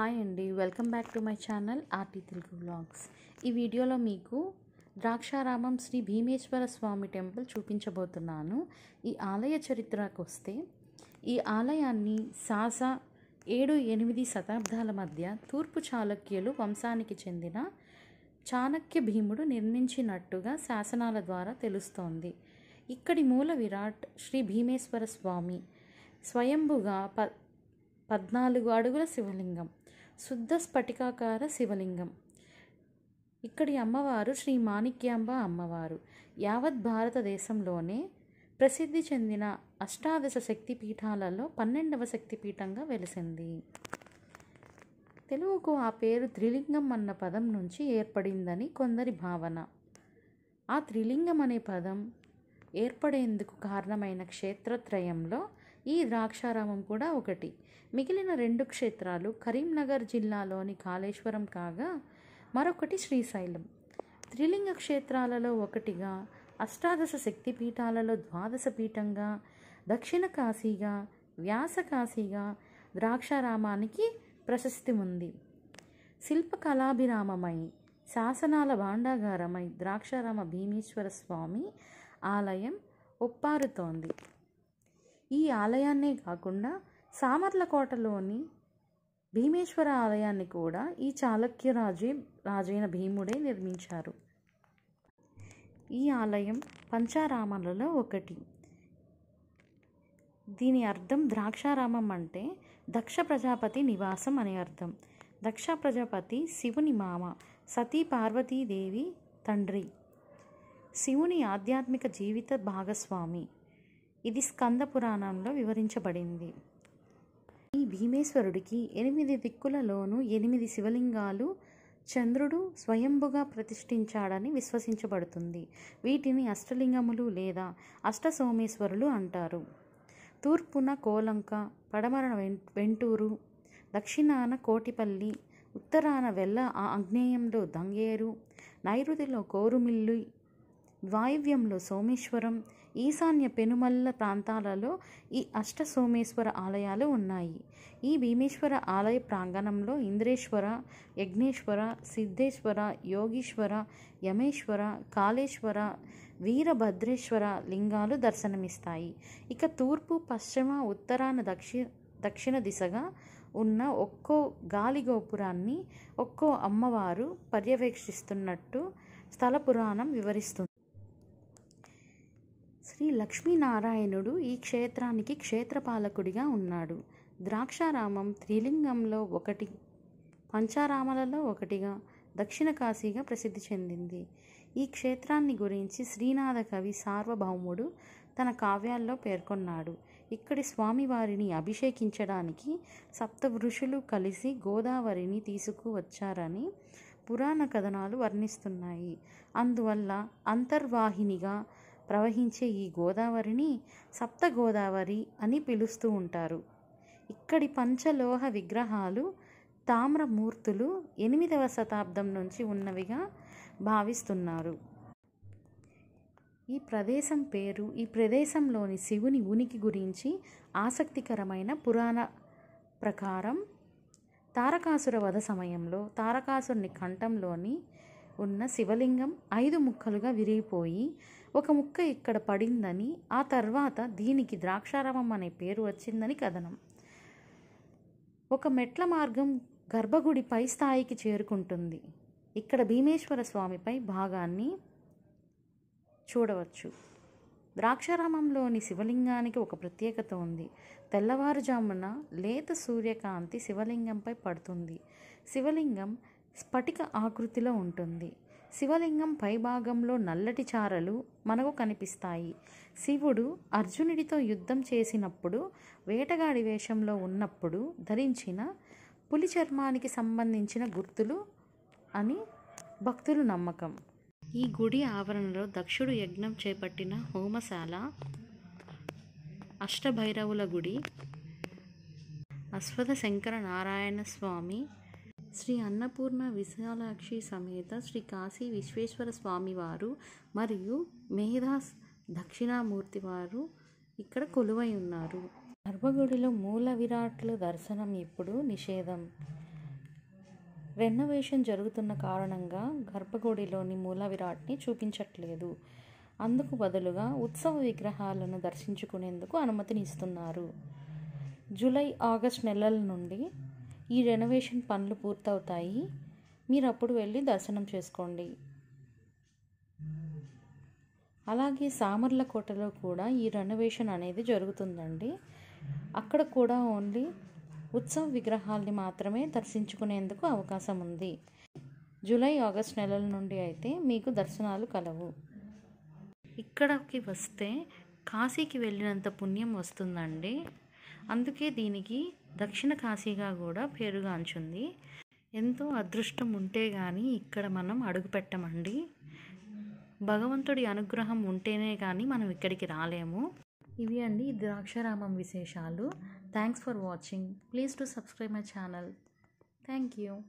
hi అండి welcome back to my channel RT Telugu vlogs ఈ వీడియోలో మీకు ద్రాక్షారామం శ్రీ భీమేశ్వర స్వామి టెంపుల్ చూపించబోతున్నాను ఈ ఆలయ చరిత్రకు వస్తే ఈ ఆలయాన్ని సాసా ఏడు ఎనిమిది శతాబ్దాల మధ్య తూర్పు చాళుక్యులు వంశానికి చెందిన చాణక్య భీముడు నిర్మించినట్టుగా శాసనాల ద్వారా తెలుస్తోంది ఇక్కడి మూల విరాట్ శ్రీ భీమేశ్వర స్వామి స్వయంభుగా ప పద్నాలుగు అడుగుల శివలింగం శుద్ధ స్ఫటికాకార శివలింగం ఇక్కడి అమ్మవారు శ్రీ మాణిక్యాంబ అమ్మవారు యావత్ భారతదేశంలోనే ప్రసిద్ధి చెందిన అష్టాదశ శక్తిపీఠాలలో పన్నెండవ శక్తిపీఠంగా వెలిసింది తెలుగుకు ఆ పేరు త్రిలింగం అన్న పదం నుంచి ఏర్పడిందని కొందరి భావన ఆ త్రిలింగం అనే పదం ఏర్పడేందుకు కారణమైన క్షేత్రత్రయంలో ఈ ద్రాక్షారామం కూడా ఒకటి మిగిలిన రెండు క్షేత్రాలు కరీంనగర్ జిల్లాలోని కాళేశ్వరం కాగా మరొకటి శ్రీశైలం త్రిలింగ క్షేత్రాలలో ఒకటిగా అష్టాదశ శక్తిపీఠాలలో ద్వాదశ పీఠంగా దక్షిణ కాశీగా వ్యాస కాశీగా ద్రాక్షారామానికి ప్రశస్తి ఉంది శిల్పకళాభిరామమై శాసనాల భాండాగారమై ద్రాక్షారామ భీమేశ్వర స్వామి ఆలయం ఒప్పారుతోంది ఈ ఆలయాన్నే కాకుండా సామర్లకోటలోని భీమేశ్వర ఆలయాన్ని కూడా ఈ చాళక్యరాజే రాజైన భీముడే నిర్మించారు ఈ ఆలయం పంచారామాలలో ఒకటి దీని అర్థం ద్రాక్షారామం అంటే దక్ష ప్రజాపతి నివాసం అనే అర్థం దక్ష ప్రజాపతి శివుని మామ సతీ పార్వతీదేవి తండ్రి శివుని ఆధ్యాత్మిక జీవిత భాగస్వామి ఇది స్కంద పురాణంలో వివరించబడింది ఈ భీమేశ్వరుడికి ఎనిమిది దిక్కులలోనూ ఎనిమిది శివలింగాలు చంద్రుడు స్వయంభుగా ప్రతిష్ఠించాడని విశ్వసించబడుతుంది వీటిని అష్టలింగములు లేదా అష్టసోమేశ్వరులు అంటారు తూర్పున కోలంక పడమరన వెంటూరు దక్షిణాన కోటిపల్లి ఉత్తరాన వెల్ల ఆ ఆగ్నేయంలో దంగేరు నైరుతిలో కోరుమిల్లు వాయువ్యంలో సోమేశ్వరం ఈశాన్య పెనుమల్ల ప్రాంతాలలో ఈ అష్ట సోమేశ్వర ఆలయాలు ఉన్నాయి ఈ భీమేశ్వర ఆలయ ప్రాంగణంలో ఇంద్రేశ్వర యజ్ఞేశ్వర సిద్ధేశ్వర యోగీశ్వర యమేశ్వర కాళేశ్వర వీరభద్రేశ్వర లింగాలు దర్శనమిస్తాయి ఇక తూర్పు పశ్చిమ ఉత్తరాన దక్షి దక్షిణ దిశగా ఉన్న ఒక్కో గాలి గోపురాన్ని ఒక్కో అమ్మవారు పర్యవేక్షిస్తున్నట్టు స్థల పురాణం వివరిస్తుంది శ్రీ లక్ష్మీనారాయణుడు ఈ క్షేత్రానికి క్షేత్రపాలకుడిగా ఉన్నాడు ద్రాక్షారామం త్రిలింగంలో ఒకటి పంచారామలలో ఒకటిగా దక్షిణ కాశీగా ప్రసిద్ధి చెందింది ఈ క్షేత్రాన్ని గురించి శ్రీనాథ కవి సార్వభౌముడు తన కావ్యాల్లో పేర్కొన్నాడు ఇక్కడి స్వామివారిని అభిషేకించడానికి సప్త ఋషులు కలిసి గోదావరిని తీసుకువచ్చారని పురాణ కథనాలు వర్ణిస్తున్నాయి అందువల్ల అంతర్వాహినిగా ప్రవహించే ఈ గోదావరిని సప్త గోదావరి అని పిలుస్తూ ఉంటారు ఇక్కడి పంచలోహ విగ్రహాలు తామ్రమూర్తులు ఎనిమిదవ శతాబ్దం నుంచి ఉన్నవిగా భావిస్తున్నారు ఈ ప్రదేశం పేరు ఈ ప్రదేశంలోని శివుని ఉనికి గురించి ఆసక్తికరమైన పురాణ ప్రకారం తారకాసుర వధ సమయంలో తారకాసురుని కంఠంలోని ఉన్న శివలింగం ఐదు ముక్కలుగా విరిగిపోయి ఒక ముక్క ఇక్కడ పడిందని ఆ తర్వాత దీనికి ద్రాక్షారామం అనే పేరు వచ్చిందని కథనం ఒక మెట్ల మార్గం గర్భగుడి పై స్థాయికి చేరుకుంటుంది ఇక్కడ భీమేశ్వర స్వామిపై భాగాన్ని చూడవచ్చు ద్రాక్షారామంలోని శివలింగానికి ఒక ప్రత్యేకత ఉంది తెల్లవారుజామున లేత సూర్యకాంతి శివలింగంపై పడుతుంది శివలింగం స్ఫటిక ఆకృతిలో ఉంటుంది శివలింగం పైభాగంలో నల్లటి చారలు మనకు కనిపిస్తాయి శివుడు అర్జునుడితో యుద్ధం చేసినప్పుడు వేటగాడి వేషంలో ఉన్నప్పుడు ధరించిన పులి చర్మానికి సంబంధించిన గుర్తులు అని భక్తులు నమ్మకం ఈ గుడి ఆవరణలో దక్షుడు యజ్ఞం చేపట్టిన హోమశాల అష్టభైరవుల గుడి అశ్వథ శంకర నారాయణ స్వామి శ్రీ అన్నపూర్ణ విశాలాక్షి సమేత శ్రీ కాశీ విశ్వేశ్వర స్వామి వారు మరియు మేధాస్ దక్షిణామూర్తి వారు ఇక్కడ కొలువై ఉన్నారు గర్భగుడిలో మూల విరాట్ల దర్శనం ఇప్పుడు నిషేధం రెనోవేషన్ జరుగుతున్న కారణంగా గర్భగుడిలోని మూల విరాట్ని చూపించట్లేదు అందుకు బదులుగా ఉత్సవ విగ్రహాలను దర్శించుకునేందుకు అనుమతినిస్తున్నారు జూలై ఆగస్ట్ నెలల నుండి ఈ రెనోవేషన్ పనులు పూర్తవుతాయి మీరు అప్పుడు వెళ్ళి దర్శనం చేసుకోండి అలాగే సామర్ల కోటలో కూడా ఈ రెనోవేషన్ అనేది జరుగుతుందండి అక్కడ కూడా ఓన్లీ ఉత్సవ విగ్రహాల్ని మాత్రమే దర్శించుకునేందుకు అవకాశం ఉంది జూలై ఆగస్ట్ నెలల నుండి అయితే మీకు దర్శనాలు కలవు ఇక్కడికి వస్తే కాశీకి వెళ్ళినంత పుణ్యం వస్తుందండి అందుకే దీనికి దక్షిణ కాశీగా కూడా పేరుగాంచుంది ఎంతో అదృష్టం ఉంటే కానీ ఇక్కడ మనం అడుగు పెట్టమండి భగవంతుడి అనుగ్రహం ఉంటేనే కానీ మనం ఇక్కడికి రాలేము ఇవి అండి ద్రాక్షారామం విశేషాలు thanks for watching please to subscribe my channel thank you